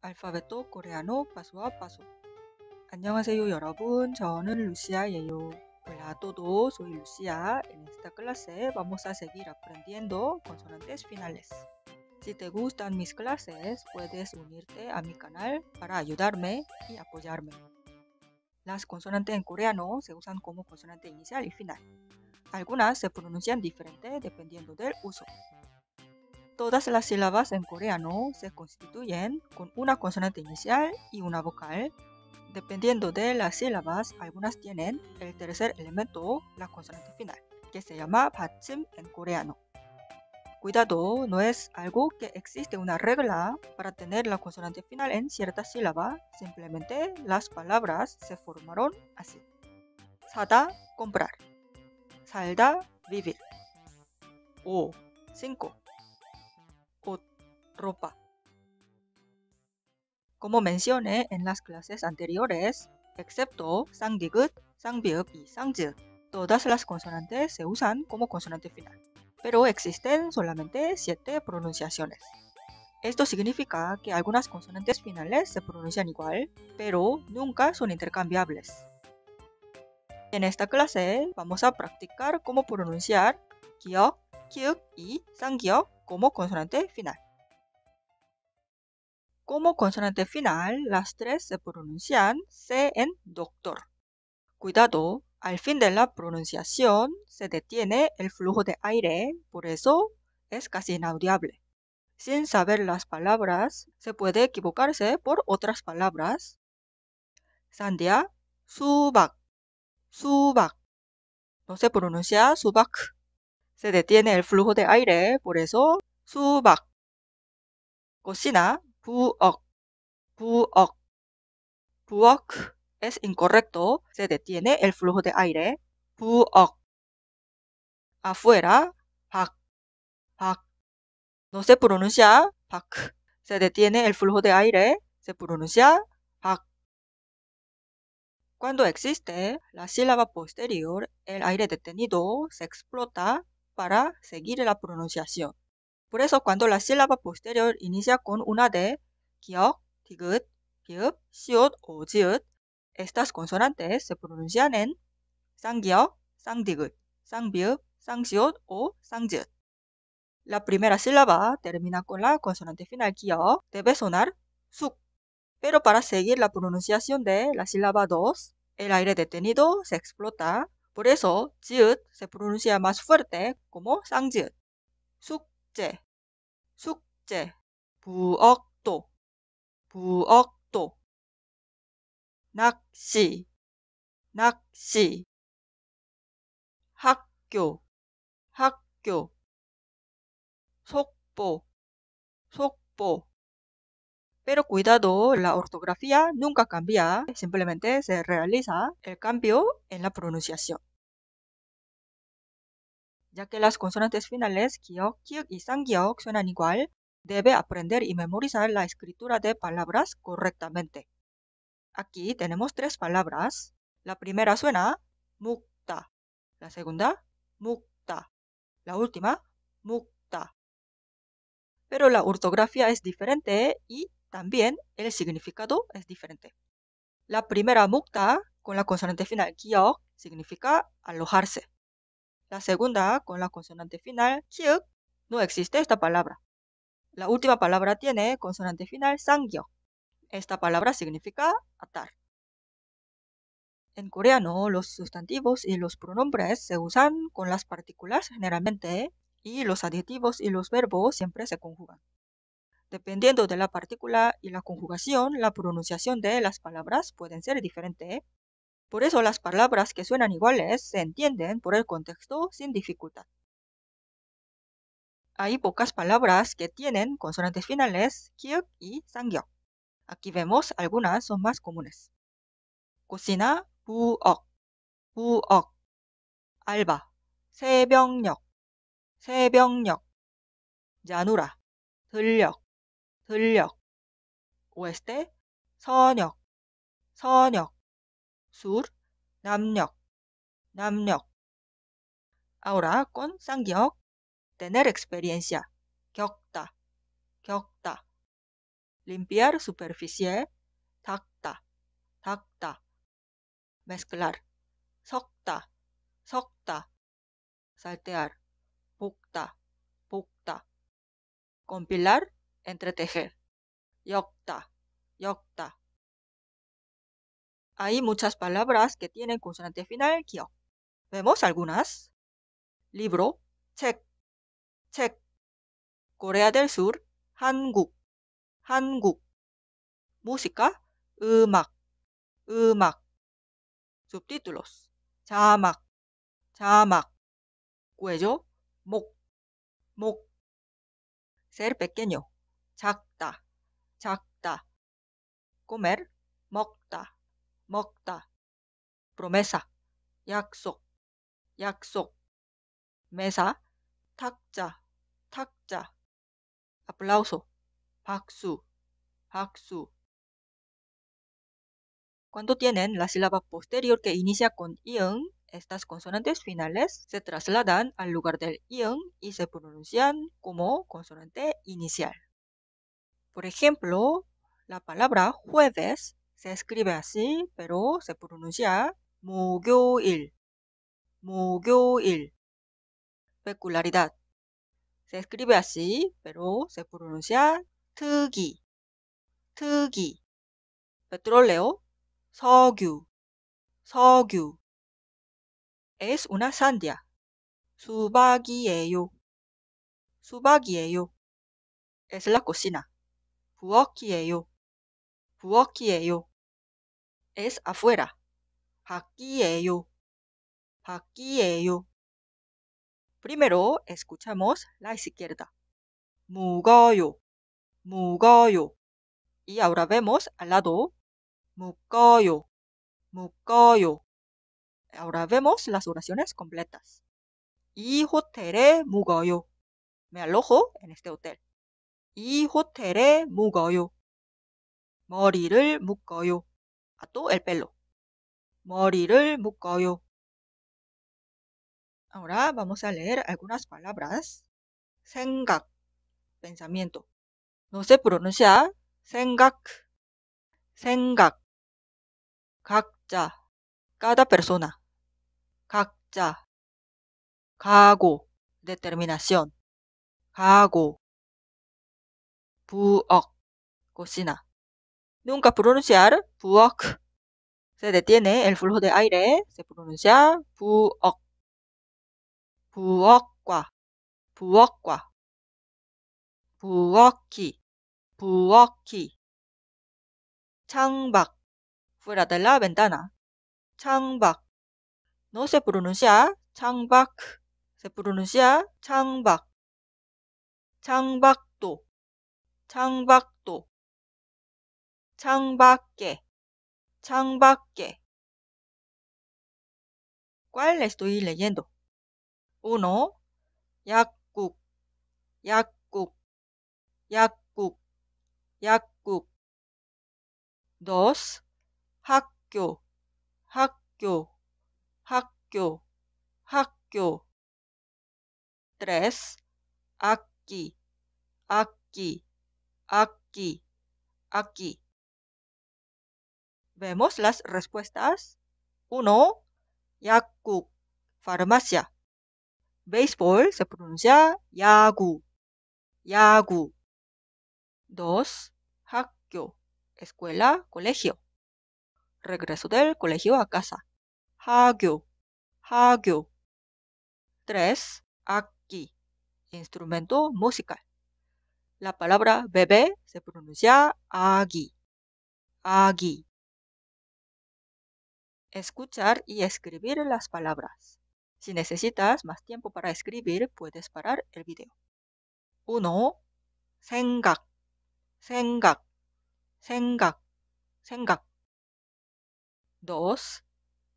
Alfabeto coreano paso 안녕하세요 여러분 저는 루시아예요 Hola a todos, soy Lucia. En esta clase vamos a seguir aprendiendo consonantes finales. Si te gustan mis clases, puedes unirte a mi canal para ayudarme y apoyarme. Las consonantes en coreano se usan como consonante inicial y final. Algunas se pronuncian diferente dependiendo del uso. Todas las sílabas en coreano se constituyen con una consonante inicial y una vocal. Dependiendo de las sílabas, algunas tienen el tercer elemento, la consonante final, que se llama 받침 en coreano. Cuidado, no es algo que existe una regla para tener la consonante final en cierta sílaba, simplemente las palabras se formaron así. Sada, comprar. Salda, vivir. O, cinco. Como mencioné en las clases anteriores, excepto SANGDIGUT, sangbiup y sangje, todas las consonantes se usan como consonante final, pero existen solamente siete pronunciaciones. Esto significa que algunas consonantes finales se pronuncian igual, pero nunca son intercambiables. En esta clase vamos a practicar cómo pronunciar kyo, KYUK y 상기억 como consonante final. Como consonante final, las tres se pronuncian C en doctor. Cuidado, al fin de la pronunciación se detiene el flujo de aire, por eso es casi inaudible. Sin saber las palabras, se puede equivocarse por otras palabras. Sandia, subak, subak. No se pronuncia subak. Se detiene el flujo de aire, por eso subak. Cocina, Puok, puok, puok es incorrecto. Se detiene el flujo de aire. Puok, afuera, pak, pak. No se pronuncia pak. Se detiene el flujo de aire. Se pronuncia pak. Cuando existe la sílaba posterior, el aire detenido se explota para seguir la pronunciación. Por eso cuando la sílaba posterior inicia con una D, 기억, 디귿, 비읍, 시옷, 오지읒, estas consonantes se pronuncian en 쌍기역, 쌍디귿, 쌍비읍, 쌍시옷 o 쌍지읒. La primera sílaba termina con la consonante final 기역, debe sonar suk. Pero para seguir la pronunciación de la sílaba 2, el aire detenido se explota. Por eso, 지읒 se pronuncia más fuerte como 쌍지읒. 숙제, 숙제, 부엌도, 부엌도 낚시 낚시 학교 학교 속보 속보 Pero cuidado, la ortografía nunca cambia, simplemente se realiza el cambio en la pronunciación. Ya que las consonantes finales, kyok, y sangyok suenan igual, debe aprender y memorizar la escritura de palabras correctamente. Aquí tenemos tres palabras. La primera suena mukta, la segunda mukta, la última mukta. Pero la ortografía es diferente y también el significado es diferente. La primera mukta con la consonante final kiok significa alojarse. La segunda con la consonante final kyuk no existe esta palabra. La última palabra tiene consonante final sangyo. Esta palabra significa atar. En coreano, los sustantivos y los pronombres se usan con las partículas generalmente ¿eh? y los adjetivos y los verbos siempre se conjugan. Dependiendo de la partícula y la conjugación, la pronunciación de las palabras pueden ser diferente. ¿eh? Por eso las palabras que suenan iguales se entienden por el contexto sin dificultad. Hay pocas palabras que tienen consonantes finales kiek y sangyok. Aquí vemos algunas son más comunes. Cocina, 부엌, 부엌. 알바, 새벽녘, 새벽녘. 야누라, 들녘, 들녘. 오에스테, 서녁, 서녁. 술, 남녘, 남녘. Ahora con sangyok tener experiencia, Kyokta. Kyokta. Limpiar superficie, 닦다, 닦다. Mezclar, sokta, sokta, Saltear, 볶다, 볶다. Compilar, entretejer, Yokta. Yokta. Hay muchas palabras que tienen consonante final, 기억. Vemos algunas. Libro, check. 책, Corea del Sur, 한국, 한국. 무엇일까? 음악, 음악. subtítulos, 자막, 자막. cuello, 목, 목. ser pequeño, 작다, 작다. comer, 먹다, 먹다. promesa, 약속, 약속. mesa, 탁자, 탁자 aplauso 박수 박수 Cuando tienen la sílaba posterior que inicia con ion, estas consonantes finales se trasladan al lugar del ion y se pronuncian como consonante inicial. Por ejemplo, la palabra jueves se escribe así, pero se pronuncia 목요일, 목요일. Peculiaridad se escribe así, pero se pronuncia 특이, 특이, petróleo, 석유, 석유. Es una sandia, 수박이에요, 수박이에요. Es la cocina, 부엌이에요, 부엌이에요. Es afuera, 밖이에요, 밖이에요. Primero escuchamos la izquierda. Mugayo, mugayo. Y ahora vemos al lado. Mukayo, mukayo. Ahora vemos las oraciones completas. 이 hotere mugoyo Me alojo en este hotel. Y hotere mugoyo Morir 묶어요. A Ato el pelo. 머리를 묶어요. Ahora vamos a leer algunas palabras. 생각, pensamiento. No se pronuncia 생각, 생각. 각자, cada persona. 각자, 각오, determinación. 각오, 부엌, cocina. Nunca pronunciar 부엌. Se detiene el flujo de aire, se pronuncia 부엌. 부엌과 부엌과 부엌이 부엌이 창밖 fuera de la ventana 창밖 no se pronuncia 창밖 se pronuncia 창밖 창밖도 창밖도 창밖에 창밖에 ¿Cuál estoy leyendo? 1. 약국, 약국, 약국, 약국. 2. 학교, 학교, 학교, 학교. 3. 악기, 악기, aquí, aquí. Vemos las respuestas. 1. Yaku farmacia. Baseball se pronuncia yagu, yagu. 2. Hakyo, escuela, colegio. Regreso del colegio a casa. Hagyo, hagyo. 3. Aki, instrumento musical. La palabra bebé se pronuncia agi, agi. Escuchar y escribir las palabras. Si necesitas más tiempo para escribir, puedes parar el video. 1. 생각, 생각, 생각, 생각. 2.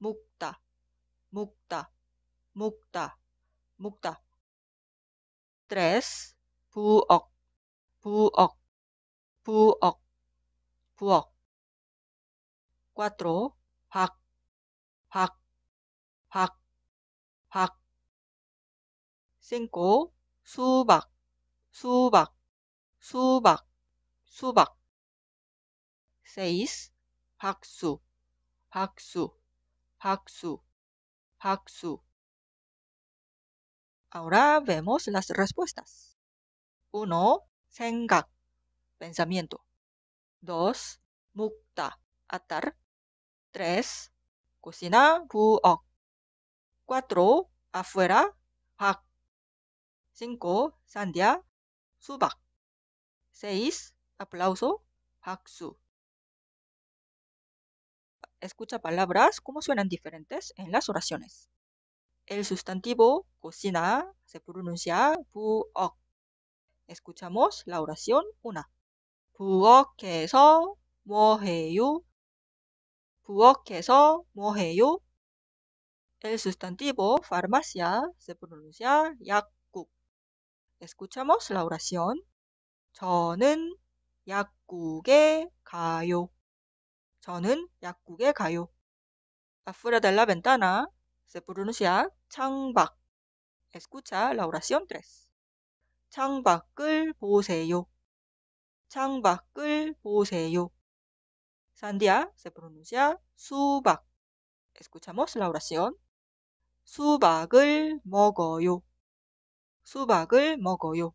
묵다, 묵다, 묵다, 묵다. 3. 부엌, 부엌, 부엌, 부엌. 4. 박, 5 cinco, subak subak subak 6 seis, 박수, 박수, 박수, 박수. Ahora vemos las respuestas. 1. Sengak, pensamiento. 2. Mukta, atar. 3. Cocina, buok. Cuatro, afuera, hak. 5. sandia, subak. Seis, aplauso, haksu Escucha palabras como suenan diferentes en las oraciones. El sustantivo cocina se pronuncia buok. Escuchamos la oración una. 부엌에서 뭐 해요? 부엌에서 el sustantivo farmacia se pronuncia 약국. Escuchamos la oración. 저는 약국에 가요. 저는 약국에 Afuera de la ventana se pronuncia 창밖. Escucha la oración 3. 창밖을 보세요. 창밖을 보세요. Sandia se pronuncia 수박. Escuchamos la oración. 수박을 먹어요. 수박을 먹어요.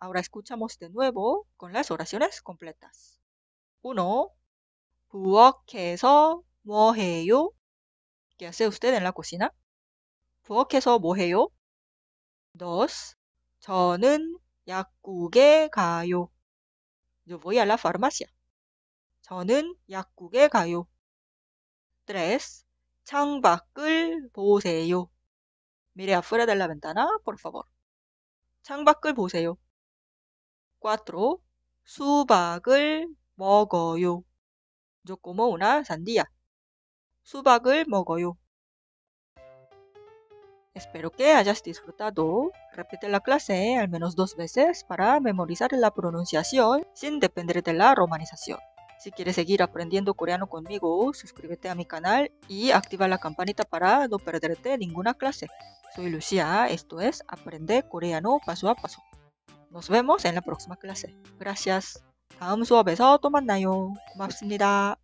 Ahora escuchamos de nuevo con las oraciones completas. 1. 부엌에서 뭐 해요? ¿Qué hace usted en la cocina? 부엌에서 뭐 해요? 2. 저는 약국에 가요. Yo voy a la farmacia. 저는 약국에 가요. 3. 창밖을 보세요. Mire afuera de la ventana, por favor. 창밖을 보세요. 4. 수박을 먹어요. Yo como una sandía. 수박을 먹어요. Espero que hayas disfrutado. Repite la clase al menos dos veces para memorizar la pronunciación sin depender de la romanización. Si quieres seguir aprendiendo coreano conmigo, suscríbete a mi canal y activa la campanita para no perderte ninguna clase. Soy Lucía, esto es Aprende Coreano Paso a Paso. Nos vemos en la próxima clase. Gracias. 다음 수업에서 또 만나요. 고맙습니다.